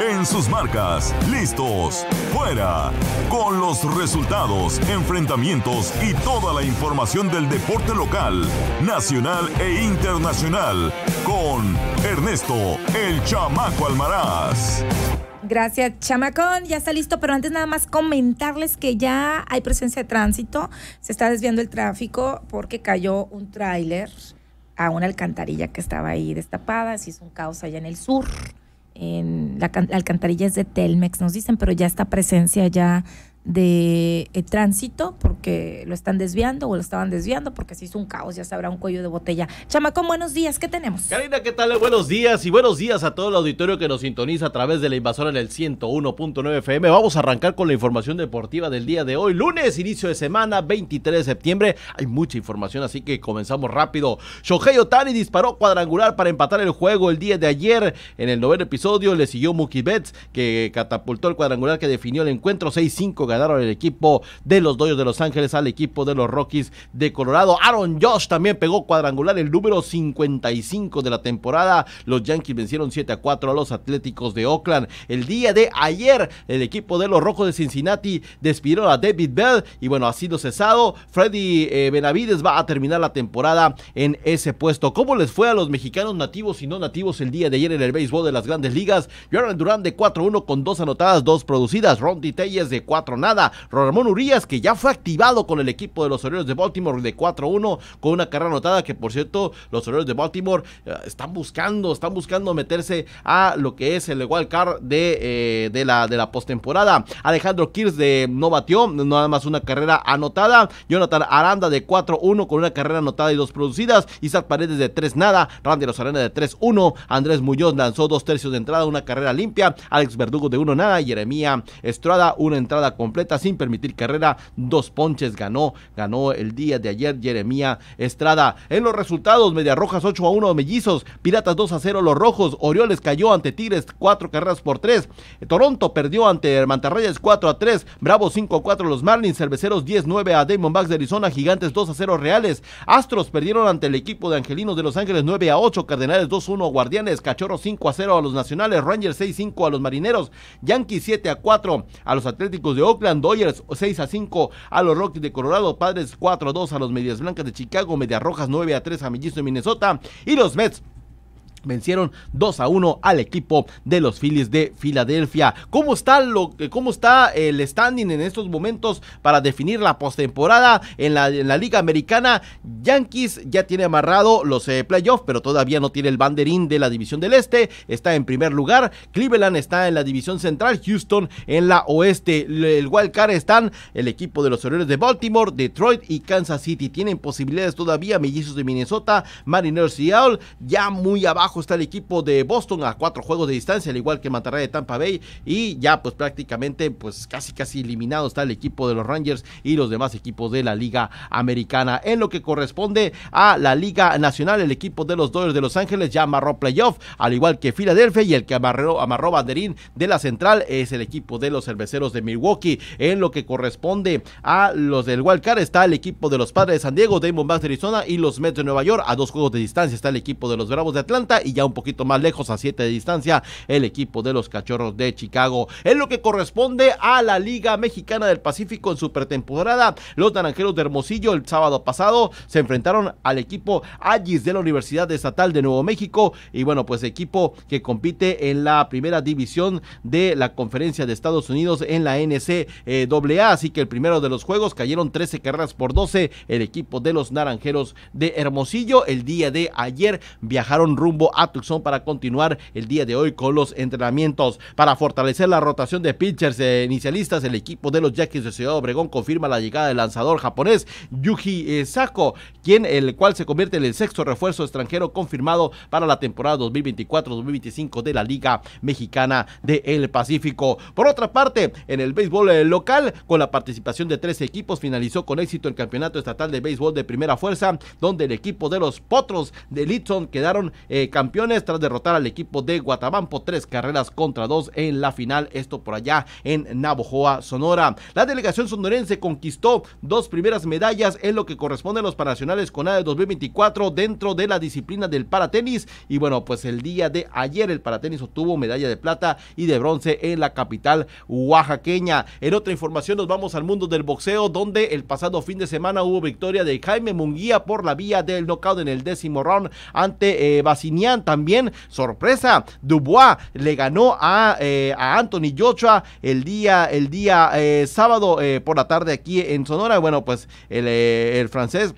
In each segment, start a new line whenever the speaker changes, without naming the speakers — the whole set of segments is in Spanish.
En sus marcas, listos, fuera, con los resultados, enfrentamientos y toda la información del deporte local, nacional e internacional, con Ernesto El Chamaco Almaraz. Gracias, chamacón. Ya está listo, pero antes nada más comentarles que ya hay presencia de tránsito. Se está desviando el tráfico porque cayó un tráiler a una alcantarilla que estaba ahí destapada. Se hizo un caos allá en el sur en la, alcantarilla es de Telmex, nos dicen, pero ya esta presencia ya de eh, tránsito porque lo están desviando o lo estaban desviando porque se hizo un caos, ya sabrá un cuello de botella. Chamacón, buenos días, ¿qué tenemos? Karina, ¿qué tal? Buenos días y buenos días a todo el auditorio que nos sintoniza a través de la invasora en el 101.9 FM. Vamos a arrancar con la información deportiva del día de hoy, lunes, inicio de semana, 23 de septiembre. Hay mucha información, así que comenzamos rápido. Shohei Otani disparó cuadrangular para empatar el juego el día de ayer. En el noveno episodio le siguió Muki Betts, que catapultó el cuadrangular que definió el encuentro 6-5 ganaron el equipo de los Dodgers de Los Ángeles al equipo de los Rockies de Colorado. Aaron Josh también pegó cuadrangular el número 55 de la temporada. Los Yankees vencieron 7 a 4 a los Atléticos de Oakland. El día de ayer, el equipo de los Rojos de Cincinnati despidieron a David Bell y bueno, ha sido cesado. Freddy eh, Benavides va a terminar la temporada en ese puesto. ¿Cómo les fue a los mexicanos nativos y no nativos el día de ayer en el béisbol de las grandes ligas? Jordan Durán de 4-1 con dos anotadas, dos producidas. Ron Telles de 4 nada, Ramón Urias, que ya fue activado con el equipo de los Orioles de Baltimore de 4-1, con una carrera anotada que, por cierto, los Orioles de Baltimore eh, están buscando, están buscando meterse a lo que es el wild car de, eh, de la, de la postemporada. Alejandro Kirs de no batió, nada más una carrera anotada. Jonathan Aranda de 4-1 con una carrera anotada y dos producidas. Isaac Paredes de 3 nada. Randy Rosarena de 3-1. Andrés Muñoz lanzó dos tercios de entrada, una carrera limpia. Alex Verdugo de 1 nada. Jeremía Estrada, una entrada con completa sin permitir carrera, dos ponches ganó, ganó el día de ayer Jeremía Estrada. En los resultados, Media Rojas 8 a 1 Mellizos, Piratas 2 a 0 Los Rojos, Orioles cayó ante Tigres 4 carreras por 3, Toronto perdió ante Mantarrayas 4 a 3, Bravos 5 a 4 Los Marlins, Cerveceros 10-9 a Diamondbacks de Arizona, Gigantes 2 a 0 Reales, Astros perdieron ante el equipo de Angelinos de Los Ángeles 9 a 8, Cardenales 2-1 a Guardianes, Cachorros 5 a 0 a los Nacionales, Rangers 6-5 a a los Marineros, Yankees 7 a 4 a los Atléticos de Oakland, Oakland Doyers 6 a 5 a los Rockies de Colorado, Padres 4 a 2 a los Medias Blancas de Chicago, Medias Rojas 9 a 3 a Mellizos de Minnesota y los Mets vencieron 2 a 1 al equipo de los Phillies de Filadelfia. ¿Cómo está, lo, eh, cómo está el standing en estos momentos para definir la postemporada en la, la Liga Americana? Yankees ya tiene amarrado los eh, playoffs, pero todavía no tiene el banderín de la División del Este. Está en primer lugar. Cleveland está en la División Central. Houston en la Oeste. El, Wild Card están el equipo de los Orioles de Baltimore, Detroit y Kansas City. Tienen posibilidades todavía. Mellizos de Minnesota, Mariners y Seattle. Ya muy abajo está el equipo de Boston a cuatro juegos de distancia, al igual que Monterrey de Tampa Bay. Y ya pues prácticamente pues casi casi eliminado está el equipo de los Rangers y los demás equipos de la Liga Americana. En lo que corresponde a la Liga Nacional, el equipo de los Dodgers de Los Ángeles ya amarró playoff, al igual que Filadelfia y el que amarró, amarró banderín de la central es el equipo de los cerveceros de Milwaukee. En lo que corresponde a los del Wildcard está el equipo de los Padres de San Diego, Damon Bass de Arizona y los Mets de Nueva York. A dos juegos de distancia está el equipo de los Bravos de Atlanta y ya un poquito más lejos, a 7 de distancia, el equipo de los Cachorros de Chicago. En lo que corresponde a la Liga Mexicana del Pacífico en su pretemporada, los Naranjeros de Hermosillo el sábado pasado se enfrentaron al equipo Agis de la Universidad Estatal de Nuevo México y bueno, pues equipo que compite en la primera división de la Conferencia de Estados Unidos en la NCAA, así que el primero de los juegos cayeron 13 carreras por 12 el equipo de los Naranjeros de Hermosillo el día de ayer viajaron rumbo a Tucson para continuar el día de hoy con los entrenamientos. Para fortalecer la rotación de pitchers eh, inicialistas, el equipo de los Jackets de Ciudad Obregón confirma la llegada del lanzador japonés Yuji Sako, quien el cual se convierte en el sexto refuerzo extranjero confirmado para la temporada 2024-2025 de la Liga Mexicana del Pacífico. Por otra parte, en el béisbol eh, local, con la participación de tres equipos, finalizó con éxito el Campeonato Estatal de Béisbol de Primera Fuerza, donde el equipo de los Potros de Litson quedaron eh, campeones tras derrotar al equipo de Guatabampo tres carreras contra dos en la final, esto por allá en Navojoa, Sonora. La delegación sonorense conquistó dos primeras medallas en lo que corresponde a los Panacionales CONADE 2024 dentro de la disciplina del paratenis y bueno, pues el día de ayer el paratenis obtuvo medalla de plata y de bronce en la capital oaxaqueña. En otra información nos vamos al mundo del boxeo donde el pasado fin de semana hubo victoria de Jaime Munguía por la vía del knockout en el décimo round ante eh, también, sorpresa, Dubois le ganó eh, a, Anthony Joshua el día, el día eh, sábado eh, por la tarde aquí en Sonora. Bueno, pues el, el francés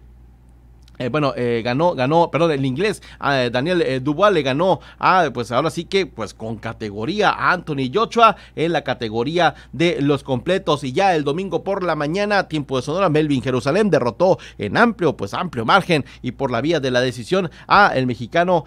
eh, bueno, eh, ganó, ganó, perdón, el inglés, ah, eh, Daniel eh, Dubois le ganó a, pues ahora sí que, pues con categoría Anthony Joshua en la categoría de los completos. Y ya el domingo por la mañana, tiempo de Sonora, Melvin Jerusalén derrotó en amplio, pues amplio margen y por la vía de la decisión a el mexicano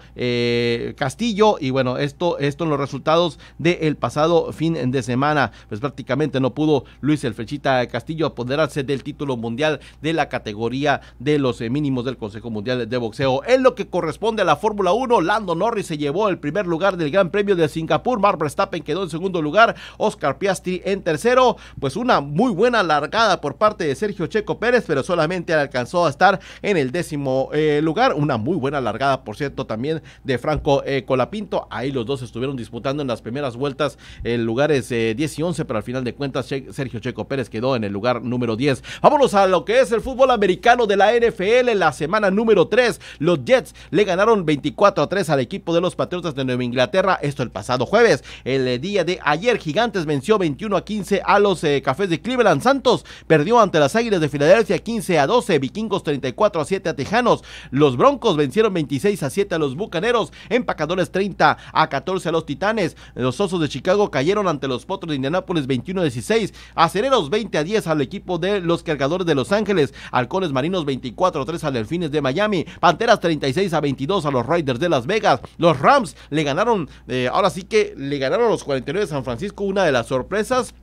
Castillo. Y bueno, esto, esto en los resultados del pasado fin de semana, pues prácticamente no pudo Luis El Flechita Castillo apoderarse del título mundial de la categoría de los mínimos del Consejo Mundial de Boxeo. En lo que corresponde a la Fórmula 1, Lando Norris se llevó el primer lugar del Gran Premio de Singapur, Mark Verstappen quedó en segundo lugar, Oscar Piastri en tercero, pues una muy buena largada por parte de Sergio Checo Pérez, pero solamente alcanzó a estar en el décimo eh, lugar, una muy buena largada, por cierto, también de Franco eh, Colapinto, ahí los dos estuvieron disputando en las primeras vueltas en eh, lugares 10 y 11, pero al final de cuentas Sergio Checo Pérez quedó en el lugar número 10. Vámonos a lo que es el fútbol americano de la NFL, la semana semana número 3. Los Jets le ganaron 24 a 3 al equipo de los Patriotas de Nueva Inglaterra, esto el pasado jueves. El eh, día de ayer, Gigantes venció 21 a 15 a los eh, Cafés de Cleveland. Santos perdió ante las Águilas de Filadelfia 15 a 12, Vikingos 34 a 7 a Tejanos. Los Broncos vencieron 26 a 7 a los Bucaneros, Empacadores 30 a 14 a los Titanes. Los Osos de Chicago cayeron ante los Potros de Indianápolis 21 a 16, Acereros 20 a 10 al equipo de los Cargadores de Los Ángeles, Halcones Marinos 24 a 3 al Delfín de Miami, Panteras 36 a 22 a los Raiders de Las Vegas, los Rams le ganaron, eh, ahora sí que le ganaron a los 49 de San Francisco, una de las sorpresas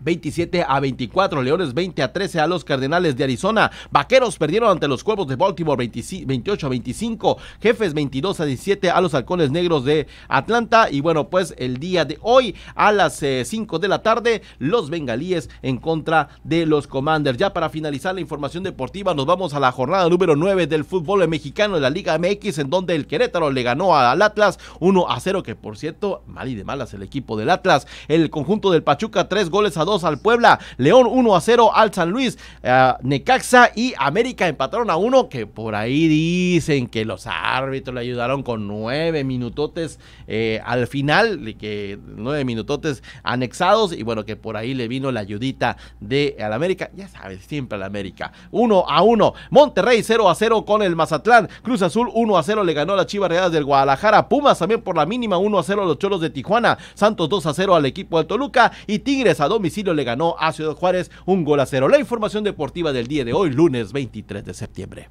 27 a 24, Leones 20 a 13 a los Cardenales de Arizona, Vaqueros perdieron ante los Cuervos de Baltimore 28 a 25, Jefes 22 a 17 a los Halcones Negros de Atlanta y bueno pues el día de hoy a las 5 eh, de la tarde los Bengalíes en contra de los Commanders. Ya para finalizar la información deportiva nos vamos a la jornada número 9 del fútbol mexicano de la Liga MX en donde el Querétaro le ganó al Atlas 1 a 0 que por cierto mal y de malas el equipo del Atlas, el conjunto del Pachuca 3 goles a 2 al Puebla, León 1 a 0 al San Luis, eh, Necaxa y América empataron a 1, que por ahí dicen que los árbitros le ayudaron con 9 minutotes eh, al final, que 9 minutotes anexados y bueno, que por ahí le vino la ayudita de al América, ya sabes, siempre al América, 1 a 1, Monterrey 0 a 0 con el Mazatlán, Cruz Azul 1 a 0 le ganó a la Chivas del Guadalajara, Pumas también por la mínima 1 a 0 a los Cholos de Tijuana, Santos 2 a 0 al equipo de Toluca y Tigres a domicilio le ganó a Ciudad Juárez un gol a cero. La información deportiva del día de hoy, lunes 23 de septiembre.